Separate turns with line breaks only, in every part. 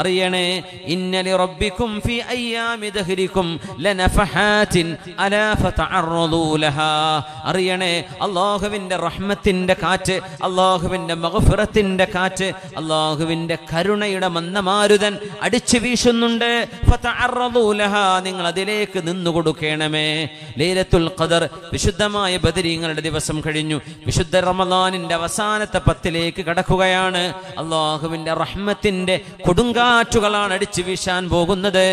അറിയണേ ഇന്നലി റബ്ബിക്കും ഫി അയ്യാമി ദഹരിക്കും ലനഫഹാത്തിൻ അലാ ലഹാ അറിയണേ അല്ലാഹുവിൻ്റെ റഹ്മത്തിൻ്റെ കാറ്റ് അല്ലാഹുവിൻ്റെ മഗ്ഫിറത്തിൻ്റെ കാറ്റ് അല്ലാഹുവിൻ്റെ കരുണയുടെ മന്ദമാരുതൻ അടിച്ചു വീശുന്നുണ്ട് ലഹാ നിങ്ങൾ അതിലേക്ക് നിന്നു കൊടുക്കണമേ ലൈലത്തുൽ ഖദർ വിശുദ്ധമായ ബദരീങ്ങളുടെ ദിവസം കഴിഞ്ഞു വിശുദ്ധ റമദാനിൻ്റെ അവസാനത്തെ പത്തിലേക്ക് കടക്കുകയാണ് അല്ലാഹുവിൻ്റെ റഹ്മത്തിൻ്റെ കൊടുങ്കാ കാറ്റുകളാണ് അടിച്ചു വീശാൻ പോകുന്നത്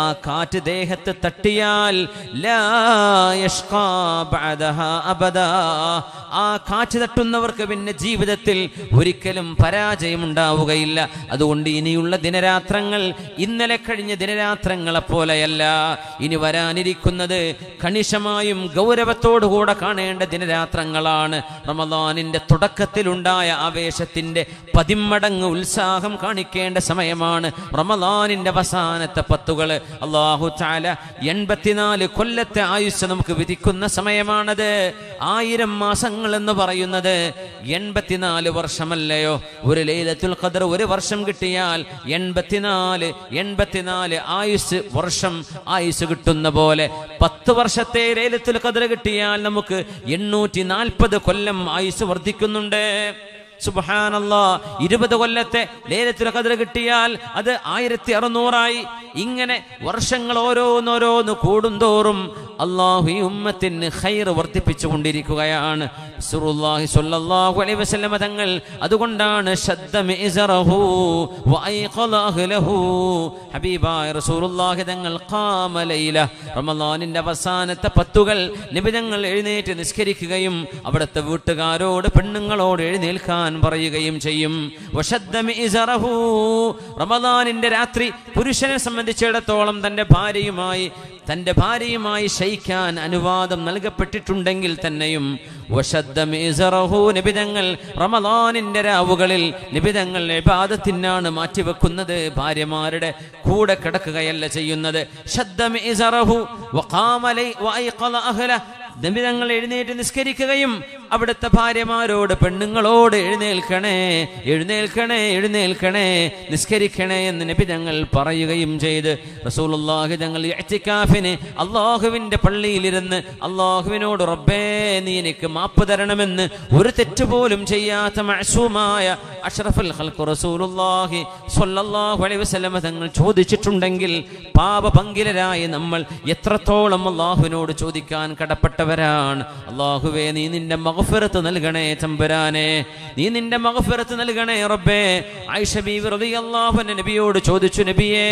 ആ കാറ്റ് ദേഹത്ത് തട്ടിയാൽ ആ കാറ്റ് തട്ടുന്നവർക്ക് പിന്നെ ജീവിതത്തിൽ ഒരിക്കലും പരാജയം ഉണ്ടാവുകയില്ല അതുകൊണ്ട് ഇനിയുള്ള ദിനരാത്രങ്ങൾ ഇന്നലെ കഴിഞ്ഞ ദിനരാത്രങ്ങളെ പോലെയല്ല ഇനി വരാനിരിക്കുന്നത് കണിശമായും ഗൗരവത്തോടുകൂടെ കാണേണ്ട ദിനരാത്രങ്ങളാണ് റമദാനിന്റെ തുടക്കത്തിലുണ്ടായ ആവേശത്തിന്റെ പതിമടങ്ങ് ഉത്സാഹം കാണിക്കേണ്ട സമയമാണ് സമയമാണ് റമദാനിന്റെ അവസാനത്തെ പത്തുകൾ അള്ളാഹു ചാല എൺപത്തിനാല് കൊല്ലത്തെ ആയുസ് നമുക്ക് വിധിക്കുന്ന സമയമാണത് ആയിരം മാസങ്ങൾ എന്ന് പറയുന്നത് എൺപത്തിനാല് വർഷമല്ലയോ ഒരു ലൈലത്തുൽ ഖദർ ഒരു വർഷം കിട്ടിയാൽ എൺപത്തിനാല് എൺപത്തിനാല് ആയുസ് വർഷം ആയുസ് കിട്ടുന്ന പോലെ പത്ത് വർഷത്തെ ലൈലത്തുൽ ഖദർ കിട്ടിയാൽ നമുക്ക് എണ്ണൂറ്റി നാൽപ്പത് കൊല്ലം ആയുസ് വർദ്ധിക്കുന്നുണ്ട് സുബാനല്ല ഇരുപത് കൊല്ലത്തെ ലേലത്തിന് കതിർ കിട്ടിയാൽ അത് ആയിരത്തി അറുന്നൂറായി ഇങ്ങനെ വർഷങ്ങൾ ഓരോന്നോരോന്ന് കൂടുന്തോറും അള്ളാഹു ഈ ഉമ്മത്തിന് ഹൈർ വർദ്ധിപ്പിച്ചുകൊണ്ടിരിക്കുകയാണ് സുറുല്ലാഹി അലൈഹി വസല്ലമ തങ്ങൾ അതുകൊണ്ടാണ് ഹബീബായ റസൂലുള്ളാഹി തങ്ങൾ ലൈല അവസാനത്തെ പത്തുകൾ നബി എഴുന്നേറ്റ് നിസ്കരിക്കുകയും അവിടുത്തെ വീട്ടുകാരോട് പെണ്ണുങ്ങളോട് എഴുന്നേൽക്കാൻ പറയുകയും ചെയ്യും രാത്രി പുരുഷനെ സംബന്ധിച്ചിടത്തോളം തന്റെ ഭാര്യയുമായി തന്റെ ഭാര്യയുമായി ശയിക്കാൻ അനുവാദം നൽകപ്പെട്ടിട്ടുണ്ടെങ്കിൽ തന്നെയും നിബിതങ്ങൾ റമദാനിന്റെ രാവുകളിൽ നിബിതങ്ങൾ വിവാദത്തിനാണ് മാറ്റിവെക്കുന്നത് ഭാര്യമാരുടെ കൂടെ കിടക്കുകയല്ല ചെയ്യുന്നത് ശബ്ദം നിബിതങ്ങൾ എഴുന്നേറ്റ് നിസ്കരിക്കുകയും അവിടുത്തെ ഭാര്യമാരോട് പെണ്ണുങ്ങളോട് എഴുന്നേൽക്കണേ എഴുന്നേൽക്കണേ എഴുന്നേൽക്കണേ നിസ്കരിക്കണേ എന്ന് നബി ഞങ്ങൾ പറയുകയും ചെയ്ത് റസൂലുള്ളാഹി ഞങ്ങൾ ഇഹ്തികാഫിനെ അള്ളാഹുവിൻ്റെ പള്ളിയിലിരുന്ന് അള്ളാഹുവിനോട് റബ്ബേ നീ എനിക്ക് മാപ്പ് തരണമെന്ന് ഒരു തെറ്റുപോലും ചെയ്യാത്ത മഹസൂമായ അഷ്റഫുൽ ഹൽക്കു റസൂലുള്ളാഹി സ്വല്ലല്ലാഹു അലൈഹി വസല്ലം തങ്ങൾ ചോദിച്ചിട്ടുണ്ടെങ്കിൽ പാപപങ്കിലരായി നമ്മൾ എത്രത്തോളം അള്ളാഹുവിനോട് ചോദിക്കാൻ കടപ്പെട്ടവരാണ് അള്ളാഹുവേ നീ നിന്റെ മകൾ മകഫിറത്ത് നൽകണേ തമ്പുരാനെ നീ നിന്റെ മകഫിറത്ത് നൽകണേ റബ്ബേ ആയിഷ ബീവി റളിയല്ലാഹു അൻഹ നബിയോട് ചോദിച്ചു നബിയേ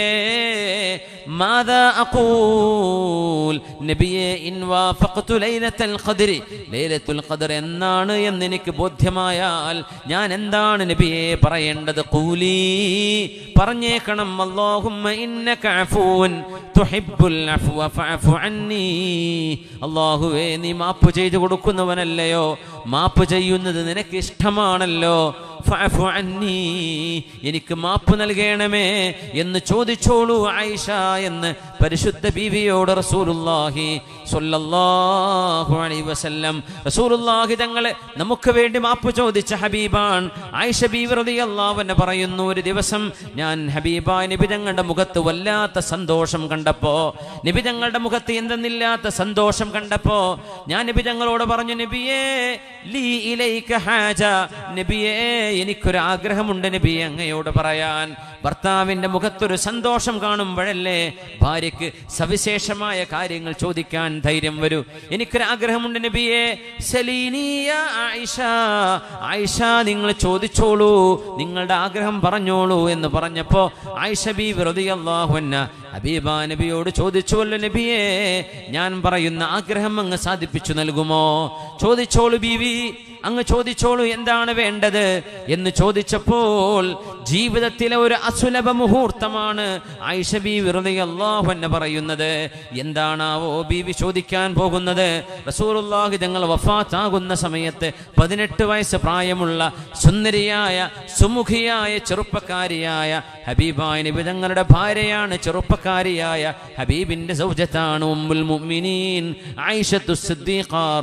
മാദാ അഖൂൽ നബിയേ ഇൻ വാഫഖ്തു ലൈലത്തുൽ ഖദ്രി ലൈലത്തുൽ ഖദ്ർ എന്നാണ് എന്ന് എനിക്ക് ബോധ്യമായാൽ ഞാൻ എന്താണ് നബിയെ പറയേണ്ടത് ഖൂലി പറഞ്ഞേക്കണം അല്ലാഹുമ്മ ഇന്നക അഫൂൻ തുഹിബ്ബുൽ അഫ്വ ഫഅഫു അന്നി അല്ലാഹുവേ നീ മാപ്പ് ചെയ്തു കൊടുക്കുന്നവനല്ലയോ മാപ്പ് ചെയ്യുന്നത് നിനക്ക് ഇഷ്ടമാണല്ലോ എനിക്ക് മാപ്പ് നൽകണമേ എന്ന് ചോദിച്ചോളൂ ആയിഷ എന്ന് പരിശുദ്ധ ബീവിയോട് റസൂലുല്ലാഹി സൊല്ലാഹു അലൈഹി വസല്ലം റസൂലുല്ലാഹി തങ്ങളെ നമുക്ക് വേണ്ടി മാപ്പ് ചോദിച്ച ഹബീബാൻ ആയിഷ ബീവ്രതി അൻഹ പറയുന്നു ഒരു ദിവസം ഞാൻ ഹബീബ നബി തങ്ങളുടെ മുഖത്ത് വല്ലാത്ത സന്തോഷം കണ്ടപ്പോ നബി തങ്ങളുടെ മുഖത്ത് എന്തെന്നില്ലാത്ത സന്തോഷം കണ്ടപ്പോ ഞാൻ നബി തങ്ങളോട് പറഞ്ഞു നബിയേ ലീ ഇലൈക ഹാജ നബിയേ എനിക്കൊരാഗ്രഹമുണ്ട് നബി അങ്ങയോട് പറയാൻ ഭർത്താവിന്റെ മുഖത്തൊരു സന്തോഷം കാണുമ്പോഴല്ലേ ഭാര്യയ്ക്ക് സവിശേഷമായ കാര്യങ്ങൾ ചോദിക്കാൻ ധൈര്യം വരൂ എനിക്കൊരാഗ്രഹമുണ്ട് നബിയെ സലീനിയ ആയിഷ ആയിഷ നിങ്ങൾ ചോദിച്ചോളൂ നിങ്ങളുടെ ആഗ്രഹം പറഞ്ഞോളൂ എന്ന് പറഞ്ഞപ്പോൾ ആയിഷ ബി വെറുതെ അള്ളാഹുന്ന ഹബീബ നബിയോട് ചോദിച്ചോളൂ നബിയെ ഞാൻ പറയുന്ന ആഗ്രഹം അങ്ങ് സാധിപ്പിച്ചു നൽകുമോ ചോദിച്ചോളൂ ബീവി അങ്ങ് ചോദിച്ചോളൂ എന്താണ് വേണ്ടത് എന്ന് ചോദിച്ചപ്പോൾ ജീവിതത്തിലെ ഒരു അസുലഭ മുഹൂർത്തമാണ് ആയിഷ ബി അള്ളാഹു പറയുന്നത് എന്താണാവോ ബീവി ചോദിക്കാൻ പോകുന്നത് റസൂറുല്ലാഹി ഞങ്ങൾ വഫാത്താകുന്ന സമയത്ത് പതിനെട്ട് വയസ്സ് പ്രായമുള്ള സുന്ദരിയായ സുമുഖിയായ ചെറുപ്പക്കാരിയായ ഹബീബായ നിബിതങ്ങളുടെ ഭാര്യയാണ് ചെറുപ്പ ചെറുപ്പക്കാരിയായ ഹബീബിന്റെ സൗജത്താണ് ഉമ്മുൽ മുഅ്മിനീൻ ആയിഷത്തു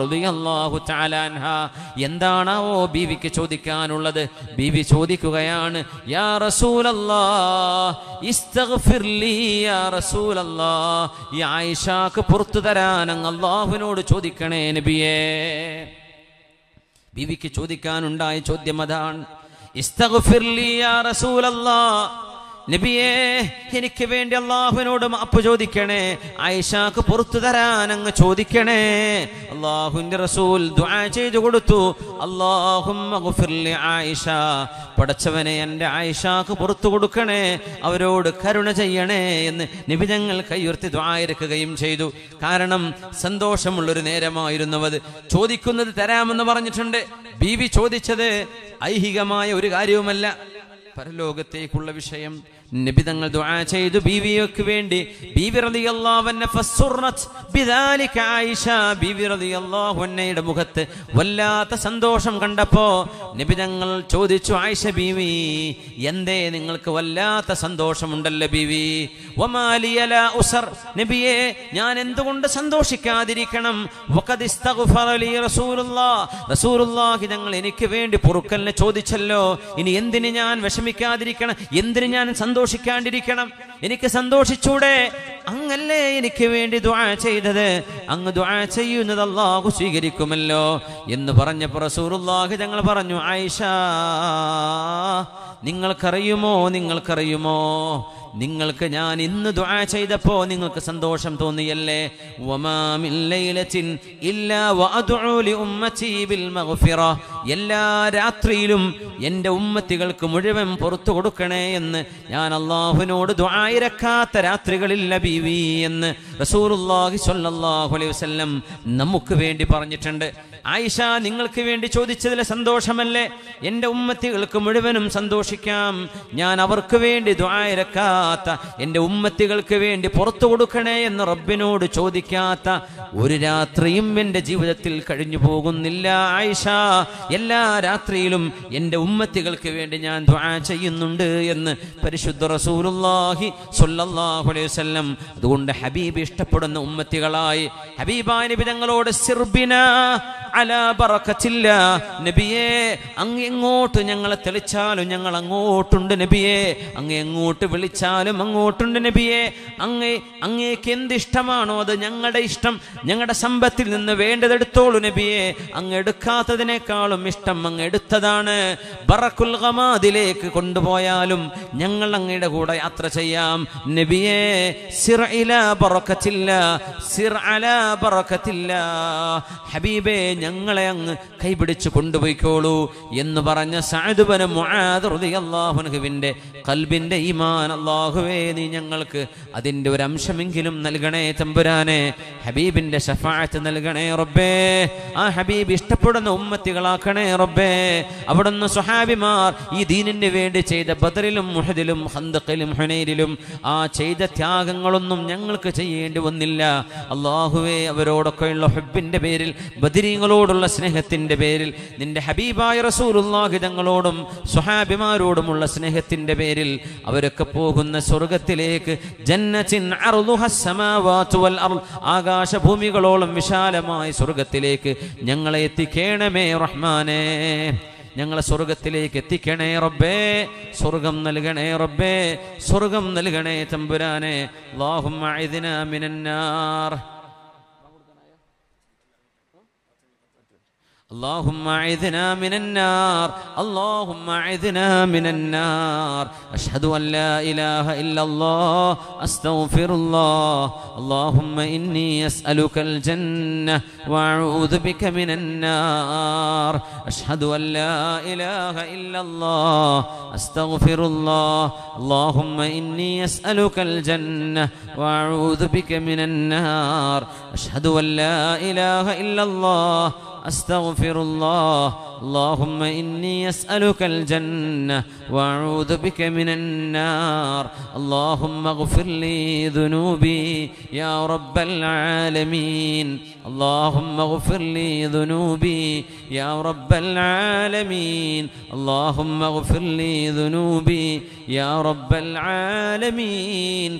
റളിയല്ലാഹു തആല എന്താണാവോ ബീവിക്ക് ചോദിക്കാനുള്ളത് ബീവി ചോദിക്കുകയാണ് യാ റസൂലല്ലാഹ് ഇസ്തഗ്ഫിർ ലീ യാ റസൂലല്ലാഹ് ഈ ആയിഷക്ക് പുറത്തു തരാൻ അള്ളാഹുവിനോട് ചോദിക്കണേ നബിയേ ബീവിക്ക് ചോദിക്കാനുണ്ടായ ചോദ്യം അതാണ് ഇസ്തഗ്ഫിർ ലീ യാ റസൂലല്ലാഹ് നബിയേ എനിക്ക് വേണ്ടി അള്ളാഹുവിനോട് മാപ്പ് ചോദിക്കണേ ആയിഷാക്ക് പുറത്തു തരാൻ അങ്ങ് ചോദിക്കണേ അള്ളാഹുവിന്റെ റസൂൽ ചെയ്തു കൊടുത്തു അള്ളാഹുലി ആയിഷ പടച്ചവനെ എന്റെ ആയിഷാക്ക് പുറത്തു കൊടുക്കണേ അവരോട് കരുണ ചെയ്യണേ എന്ന് നിബിതങ്ങൾ കൈയുർത്തി ദ്വായിരക്കുകയും ചെയ്തു കാരണം സന്തോഷമുള്ളൊരു നേരമായിരുന്നു അത് ചോദിക്കുന്നത് തരാമെന്ന് പറഞ്ഞിട്ടുണ്ട് ബീവി ചോദിച്ചത് ഐഹികമായ ഒരു കാര്യവുമല്ല പരലോകത്തേക്കുള്ള വിഷയം നബി തങ്ങൾ ദുആ ചെയ്തു ബീവിയക്ക് വേണ്ടി ബീവി റളിയല്ലാഹു അൻഹ ഫസ്സുറത് ബിദാലിക ആയിഷ ബീവി റളിയല്ലാഹു അൻഹയുടെ മുഖത്ത് വല്ലാത്ത സന്തോഷം കണ്ടപ്പോൾ നബി തങ്ങൾ ചോദിച്ചു ആയിഷ ബീവി എന്തേ നിങ്ങൾക്ക് വല്ലാത്ത സന്തോഷമുണ്ടല്ലോ ബീവി വമാലിയ ലാ ഉസർ നബിയെ ഞാൻ എന്തുകൊണ്ട് സന്തോഷിക്കാതിരിക്കണം വഖദ് ഇസ്തഗ്ഫറ ലി റസൂലുള്ളാ റസൂലുള്ളാഹി തങ്ങൾ എനിക്ക് വേണ്ടി പൊറുക്കലിനെ ചോദിച്ചല്ലോ ഇനി എന്തിനെ ഞാൻ വിഷമിക്കാതിരിക്കണം എന്തിനെ ഞാൻ സന്തോഷിക്കാണ്ടിരിക്കണം എനിക്ക് സന്തോഷിച്ചൂടെ അങ്ങല്ലേ എനിക്ക് വേണ്ടി ദ്വാ ചെയ്തത് അങ്ങ് ദ്വാ ചെയ്യുന്നത് അള്ളാഹു സ്വീകരിക്കുമല്ലോ എന്ന് പറഞ്ഞപ്പോൾ പ്രസൂറുല്ലാഹു ഞങ്ങൾ പറഞ്ഞു ആയിഷ നിങ്ങൾക്കറിയുമോ നിങ്ങൾക്കറിയുമോ നിങ്ങൾക്ക് ഞാൻ ഇന്ന് ദ്വാ ചെയ്തപ്പോ നിങ്ങൾക്ക് സന്തോഷം തോന്നിയല്ലേ എല്ലാ രാത്രിയിലും എൻ്റെ ഉമ്മത്തികൾക്ക് മുഴുവൻ പുറത്തു കൊടുക്കണേ എന്ന് ഞാൻ അള്ളാഹുവിനോട് ദ്വായിരക്കാത്ത രാത്രികളില്ല ബീവി എന്ന് റസൂറുല്ലാഹി സല്ലാഹു അലൈഹി വസ്ല്ലം നമുക്ക് വേണ്ടി പറഞ്ഞിട്ടുണ്ട് ആയിഷ നിങ്ങൾക്ക് വേണ്ടി ചോദിച്ചതിലെ സന്തോഷമല്ലേ എൻ്റെ ഉമ്മത്തികൾക്ക് മുഴുവനും സന്തോഷിക്കാം ഞാൻ അവർക്ക് വേണ്ടി ദ്വായിരക്കാം കൊടുക്കാത്ത എൻ്റെ ഉമ്മത്തികൾക്ക് വേണ്ടി പുറത്തു കൊടുക്കണേ എന്ന് റബ്ബിനോട് ചോദിക്കാത്ത ഒരു രാത്രിയും എൻ്റെ ജീവിതത്തിൽ കഴിഞ്ഞു പോകുന്നില്ല ആയിഷ എല്ലാ രാത്രിയിലും എൻ്റെ ഉമ്മത്തികൾക്ക് വേണ്ടി ഞാൻ ദ്വാ ചെയ്യുന്നുണ്ട് എന്ന് പരിശുദ്ധ റസൂലുല്ലാഹി സൊല്ലാഹു അലൈഹി വല്ലം അതുകൊണ്ട് ഹബീബ് ഇഷ്ടപ്പെടുന്ന ഉമ്മത്തികളായി ഹബീബാനി വിധങ്ങളോട് സിർബിന നബിയെ അങ്ങ് എങ്ങോട്ട് ഞങ്ങളെ തെളിച്ചാലും ഞങ്ങൾ അങ്ങോട്ടുണ്ട് നബിയെ അങ്ങ് എങ്ങോട്ട് വിളിച്ചാൽ വിളിച്ചാലും അങ്ങോട്ടുണ്ട് നബിയെ അങ്ങേ അങ്ങേക്ക് എന്തിഷ്ടമാണോ അത് ഞങ്ങളുടെ ഇഷ്ടം ഞങ്ങളുടെ സമ്പത്തിൽ നിന്ന് വേണ്ടതെടുത്തോളൂ നബിയെ അങ്ങ് എടുക്കാത്തതിനേക്കാളും ഇഷ്ടം അങ്ങ് എടുത്തതാണ് ബറക്കുൽഗമാതിലേക്ക് ഗമാദിലേക്ക് കൊണ്ടുപോയാലും ഞങ്ങൾ അങ്ങയുടെ കൂടെ യാത്ര ചെയ്യാം നബിയെ ഹബീബേ ഞങ്ങളെ അങ്ങ് കൈപിടിച്ച് കൊണ്ടുപോയിക്കോളൂ എന്ന് പറഞ്ഞ സാധുപനം അള്ളാഹുനഹുവിൻ്റെ കൽബിൻ്റെ ഈമാൻ അള്ളാഹുവേ നീ ഞങ്ങൾക്ക് അതിൻ്റെ ഒരു അംശമെങ്കിലും നൽകണേ തമ്പുരാനെ ഹബീബിൻ്റെ ഷഫായത്ത് നൽകണേ റബ്ബേ ആ ഹബീബ് ഇഷ്ടപ്പെടുന്ന ഉമ്മത്തികളാക്കണേ റബ്ബേ അവിടുന്ന് സുഹാബിമാർ ഈ ദീനിന് വേണ്ടി ചെയ്ത ബദറിലും മുഹദിലും ഹന്തക്കിലും ഹുനൈരിലും ആ ചെയ്ത ത്യാഗങ്ങളൊന്നും ഞങ്ങൾക്ക് ചെയ്യേണ്ടി വന്നില്ല അള്ളാഹുവേ അവരോടൊക്കെയുള്ള ഹബിൻ്റെ പേരിൽ ബദിരീങ്ങളോടുള്ള സ്നേഹത്തിൻ്റെ പേരിൽ നിന്റെ ഹബീബായ ഉള്ളാഹിതങ്ങളോടും സുഹാബിമാരോടുമുള്ള സ്നേഹത്തിൻ്റെ പേരിൽ അവരൊക്കെ പോകുന്ന പോകുന്ന സ്വർഗത്തിലേക്ക് ആകാശ ആകാശഭൂമികളോളം വിശാലമായ സ്വർഗത്തിലേക്ക് ഞങ്ങളെ എത്തിക്കേണമേ റഹ്മാനേ ഞങ്ങളെ സ്വർഗത്തിലേക്ക് എത്തിക്കണേ റബ്ബേ സ്വർഗം നൽകണേ റബ്ബേ സ്വർഗം നൽകണേ തമ്പുരാനെ ലാഹും മിനന്നാർ اللهم اعذنا من النار اللهم اعذنا من النار أشهد أن لا إله إلا الله أستغفر الله اللهم إني أسألك الجنة وأعوذ بك من النار أشهد أن لا إله إلا الله أستغفر الله اللهم إني أسألك الجنة وأعوذ بك من النار أشهد أن لا إله إلا الله أستغفر الله اللهم إني أسألك الجنة وأعوذ بك من النار اللهم اغفر لي ذنوبي يا رب العالمين اللهم اغفر لي ذنوبي يا رب العالمين اللهم اغفر لي ذنوبي يا رب العالمين